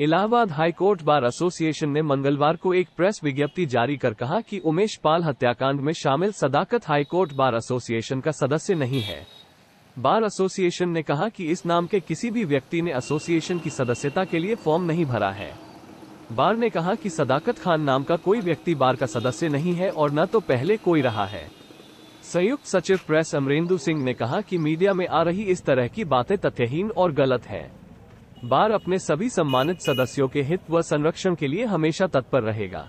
Allahabad high court bar association ने मंगलवार को एक प्रेस विज्ञप्ति जारी कर कहा कि उमेश पाल हत्याकांड में शामिल सदाकत हाईकोर्ट बार एसोसिएशन का सदस्य नहीं है बार एसोसिएशन ने कहा कि इस नाम के किसी भी व्यक्ति ने एसोसिएशन की सदस्यता के लिए फॉर्म नहीं भरा है बार ने कहा कि सदाकत खान नाम का कोई व्यक्ति बार का सदस्य नहीं है और न तो पहले कोई रहा है संयुक्त सचिव प्रेस अमरेंदु सिंह ने कहा कि मीडिया में आ रही इस तरह की बातें तथ्यहीन और गलत है बार अपने सभी सम्मानित सदस्यों के हित व संरक्षण के लिए हमेशा तत्पर रहेगा